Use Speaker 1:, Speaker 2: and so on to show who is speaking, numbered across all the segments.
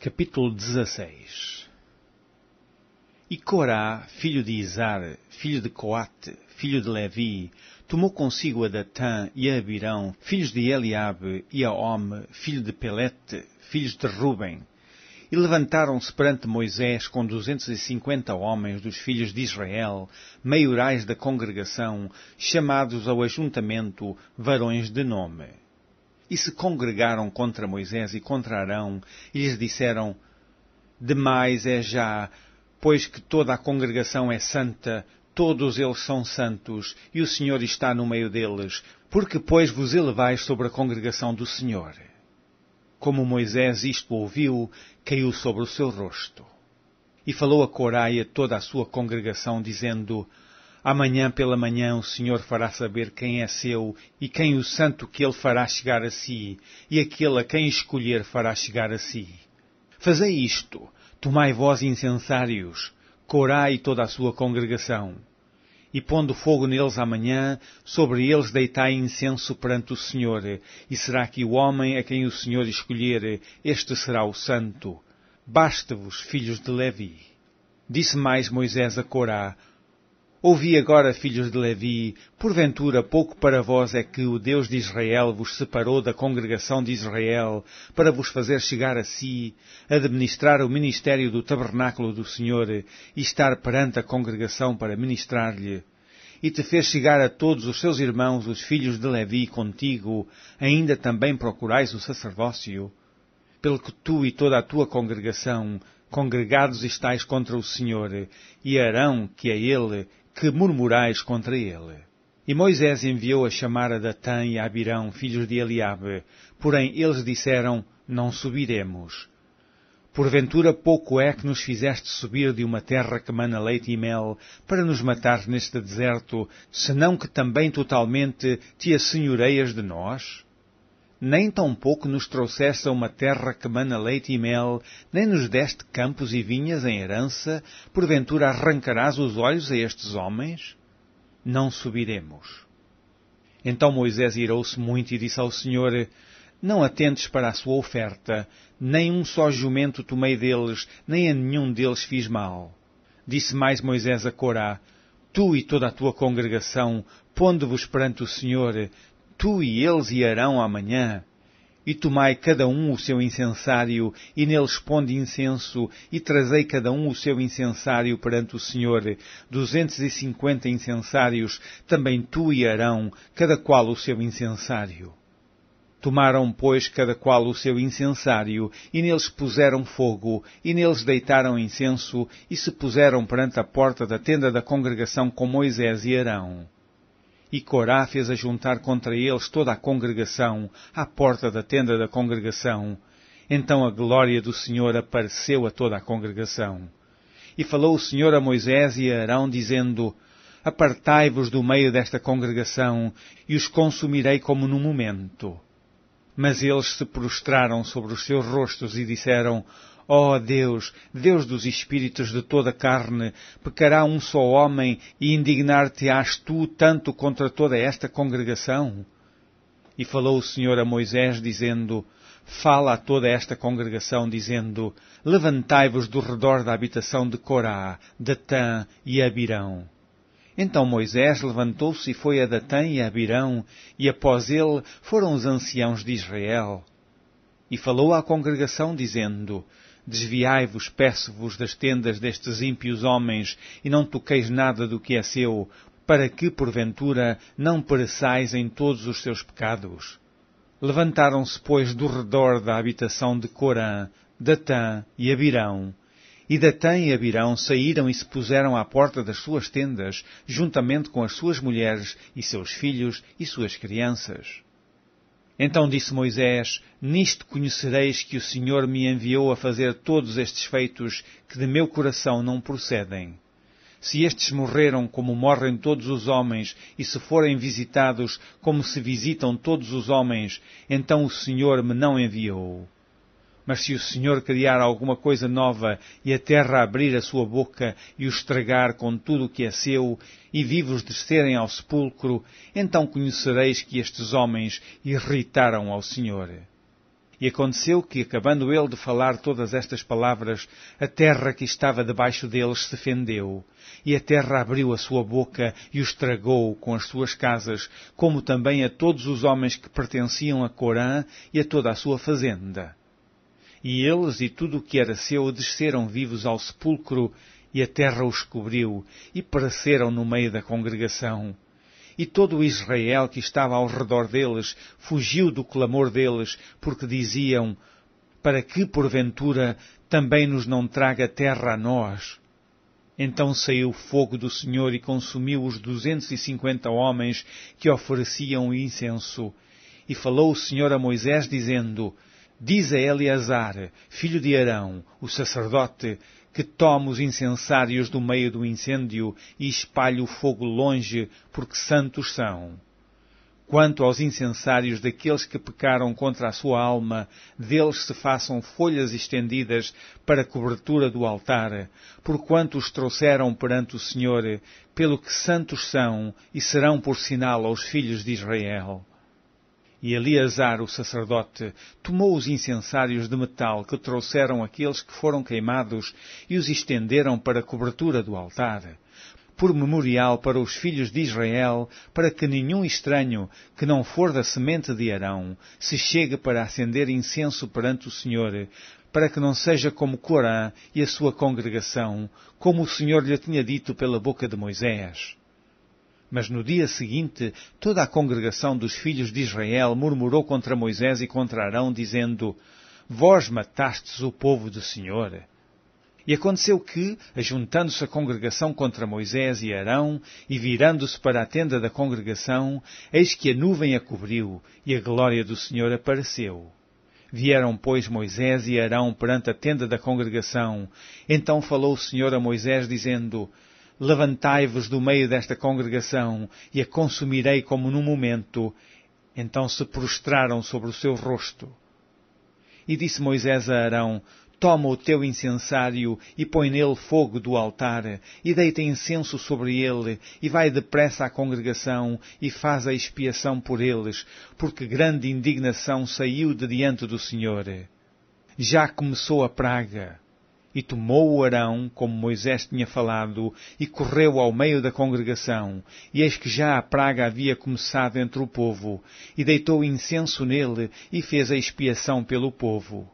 Speaker 1: Capítulo 16 E Corá, filho de Izar, filho de Coate, filho de Levi, tomou consigo a Datã e a Abirão, filhos de Eliabe, e a Om, filho de Pelete, filhos de Ruben. E levantaram-se perante Moisés com duzentos e cinquenta homens dos filhos de Israel, maiorais da congregação, chamados ao ajuntamento, varões de nome e se congregaram contra Moisés e contra Arão, e lhes disseram: Demais é já, pois que toda a congregação é santa, todos eles são santos, e o Senhor está no meio deles, porque pois vos elevais sobre a congregação do Senhor. Como Moisés isto ouviu, caiu sobre o seu rosto. E falou a Corá e a toda a sua congregação, dizendo: Amanhã pela manhã o Senhor fará saber quem é seu e quem o santo que ele fará chegar a si, e aquele a quem escolher fará chegar a si. Fazei isto, tomai vós incensários, corai toda a sua congregação. E pondo fogo neles amanhã, sobre eles deitai incenso perante o Senhor, e será que o homem a quem o Senhor escolher, este será o santo. Basta-vos, filhos de Levi. Disse mais Moisés a Corá, Ouvi agora, filhos de Levi, porventura pouco para vós é que o Deus de Israel vos separou da congregação de Israel, para vos fazer chegar a si, administrar o ministério do tabernáculo do Senhor e estar perante a congregação para ministrar-lhe. E te fez chegar a todos os seus irmãos, os filhos de Levi, contigo, ainda também procurais o sacerdócio? Pelo que tu e toda a tua congregação congregados estais contra o Senhor, e Arão, que é ele, que murmurais contra ele? E Moisés enviou a chamar a Datã e a Abirão, filhos de Eliabe, porém eles disseram, não subiremos. Porventura pouco é que nos fizeste subir de uma terra que mana leite e mel, para nos matar neste deserto, senão que também totalmente te assenhoreias de nós? nem tampouco nos trouxeste a uma terra que mana leite e mel, nem nos deste campos e vinhas em herança, porventura arrancarás os olhos a estes homens? Não subiremos. Então Moisés irou-se muito e disse ao Senhor, Não atentes para a sua oferta, nem um só jumento tomei deles, nem a nenhum deles fiz mal. Disse mais Moisés a Corá, Tu e toda a tua congregação, pondo-vos perante o Senhor, tu e eles irão amanhã. E tomai cada um o seu incensário, e neles ponde incenso, e trazei cada um o seu incensário perante o Senhor, duzentos e cinquenta incensários, também tu e Arão, cada qual o seu incensário. Tomaram, pois, cada qual o seu incensário, e neles puseram fogo, e neles deitaram incenso, e se puseram perante a porta da tenda da congregação com Moisés e Arão e Corá fez ajuntar contra eles toda a congregação, à porta da tenda da congregação. Então a glória do Senhor apareceu a toda a congregação. E falou o Senhor a Moisés e a Arão, dizendo, Apartai-vos do meio desta congregação, e os consumirei como num momento. Mas eles se prostraram sobre os seus rostos e disseram, Ó oh Deus, Deus dos espíritos de toda carne, pecará um só homem e indignar-te-ás tu tanto contra toda esta congregação? E falou o Senhor a Moisés, dizendo, Fala a toda esta congregação, dizendo, Levantai-vos do redor da habitação de Corá, Datã e Abirão. Então Moisés levantou-se e foi a Datã e a Abirão, e após ele foram os anciãos de Israel. E falou à congregação, dizendo, Desviai-vos, peço-vos, das tendas destes ímpios homens, e não toqueis nada do que é seu, para que, porventura, não pereçais em todos os seus pecados. Levantaram-se, pois, do redor da habitação de Corã, Datã e Abirão, e Datã e Abirão saíram e se puseram à porta das suas tendas, juntamente com as suas mulheres e seus filhos e suas crianças. Então disse Moisés: Nisto conhecereis que o Senhor me enviou a fazer todos estes feitos que de meu coração não procedem. Se estes morreram como morrem todos os homens, e se forem visitados como se visitam todos os homens, então o Senhor me não enviou. Mas se o Senhor criar alguma coisa nova e a terra abrir a sua boca e o estragar com tudo o que é seu, e vivos descerem ao sepulcro, então conhecereis que estes homens irritaram ao Senhor. E aconteceu que, acabando ele de falar todas estas palavras, a terra que estava debaixo deles se fendeu, e a terra abriu a sua boca e o estragou com as suas casas, como também a todos os homens que pertenciam a Corã e a toda a sua fazenda. E eles e tudo o que era seu desceram vivos ao sepulcro, e a terra os cobriu, e apareceram no meio da congregação. E todo o Israel que estava ao redor deles fugiu do clamor deles, porque diziam: Para que, porventura, também nos não traga terra a nós? Então saiu o fogo do Senhor e consumiu os duzentos e cinquenta homens que ofereciam incenso. E falou o Senhor a Moisés, dizendo: Diz a Eleazar, filho de Arão, o sacerdote, que tome os incensários do meio do incêndio e espalhe o fogo longe, porque santos são. Quanto aos incensários daqueles que pecaram contra a sua alma, deles se façam folhas estendidas para cobertura do altar, porquanto os trouxeram perante o Senhor, pelo que santos são e serão por sinal aos filhos de Israel. E Eleazar, o sacerdote, tomou os incensários de metal que trouxeram aqueles que foram queimados e os estenderam para a cobertura do altar, por memorial para os filhos de Israel, para que nenhum estranho que não for da semente de Arão se chegue para acender incenso perante o Senhor, para que não seja como Corã e a sua congregação, como o Senhor lhe tinha dito pela boca de Moisés. Mas no dia seguinte, toda a congregação dos filhos de Israel murmurou contra Moisés e contra Arão, dizendo: Vós matastes o povo do Senhor. E aconteceu que, ajuntando-se a congregação contra Moisés e Arão, e virando-se para a tenda da congregação, eis que a nuvem a cobriu, e a glória do Senhor apareceu. Vieram, pois, Moisés e Arão perante a tenda da congregação. Então falou o Senhor a Moisés, dizendo: Levantai-vos do meio desta congregação e a consumirei como num momento. Então se prostraram sobre o seu rosto. E disse Moisés a Arão, Toma o teu incensário e põe nele fogo do altar, e deita incenso sobre ele, e vai depressa à congregação, e faz a expiação por eles, porque grande indignação saiu de diante do Senhor. Já começou a praga. E tomou o arão, como Moisés tinha falado, e correu ao meio da congregação. E eis que já a praga havia começado entre o povo, e deitou incenso nele, e fez a expiação pelo povo.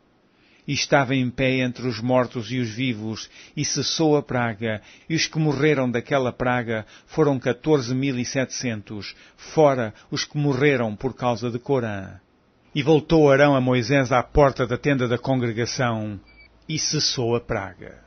Speaker 1: E estava em pé entre os mortos e os vivos, e cessou a praga, e os que morreram daquela praga foram catorze mil e setecentos, fora os que morreram por causa de Corã. E voltou Arão a Moisés à porta da tenda da congregação, e cessou a praga.